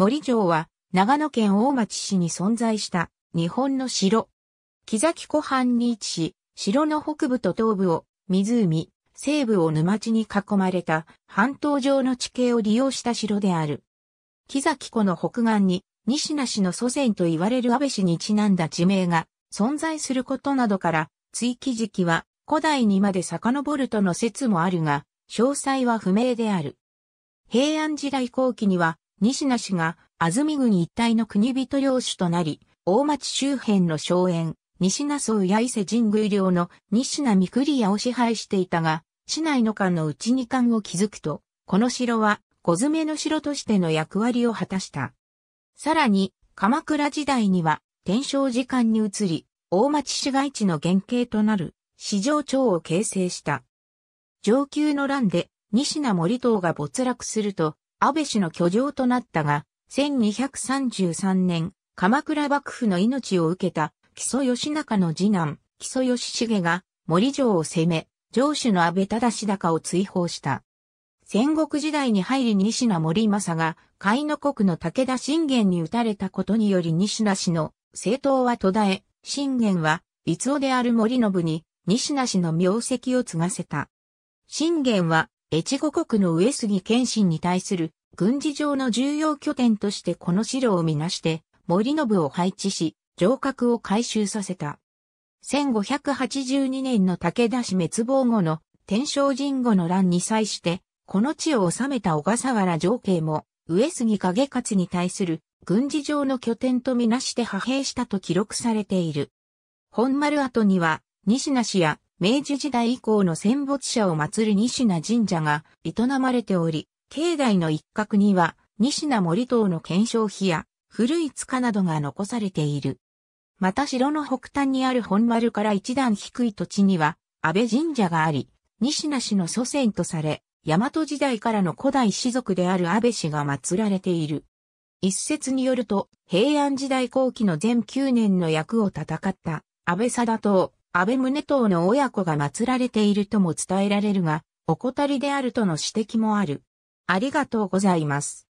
森城は長野県大町市に存在した日本の城。木崎湖畔に位置し、城の北部と東部を湖、西部を沼地に囲まれた半島上の地形を利用した城である。木崎湖の北岸に西名氏の祖先と言われる安倍氏にちなんだ地名が存在することなどから、追記時期は古代にまで遡るとの説もあるが、詳細は不明である。平安時代後期には西名氏が安住郡一帯の国人領主となり、大町周辺の荘園、西名荘や伊勢神宮領の西名三栗屋を支配していたが、市内の間のうちに間を築くと、この城は小詰めの城としての役割を果たした。さらに、鎌倉時代には、天正時間に移り、大町市街地の原型となる、市場町を形成した。上級の乱で、西名森島が没落すると、安倍氏の居城となったが、1233年、鎌倉幕府の命を受けた木曽義仲の次男、木曽義重が森城を攻め、城主の安倍忠高を追放した。戦国時代に入り西名森政が、海の国の武田信玄に撃たれたことにより西名氏の政党は途絶え、信玄は、逸夫である森信に、西名氏の名跡を継がせた。信玄は、越後国の上杉謙信に対する軍事上の重要拠点としてこの城をみなして森信を配置し、城郭を改修させた。1582年の武田氏滅亡後の天正神後の乱に際して、この地を治めた小笠原城慶も、上杉景勝に対する軍事上の拠点とみなして派兵したと記録されている。本丸跡には、西名氏や明治時代以降の戦没者を祀る西名神社が営まれており、境内の一角には西名森島の検証碑や古い塚などが残されている。また城の北端にある本丸から一段低い土地には安倍神社があり、西名氏の祖先とされ、大和時代からの古代氏族である安倍氏が祀られている。一説によると、平安時代後期の全9年の役を戦った安倍貞と安倍宗党の親子が祀られているとも伝えられるが、おこたりであるとの指摘もある。ありがとうございます。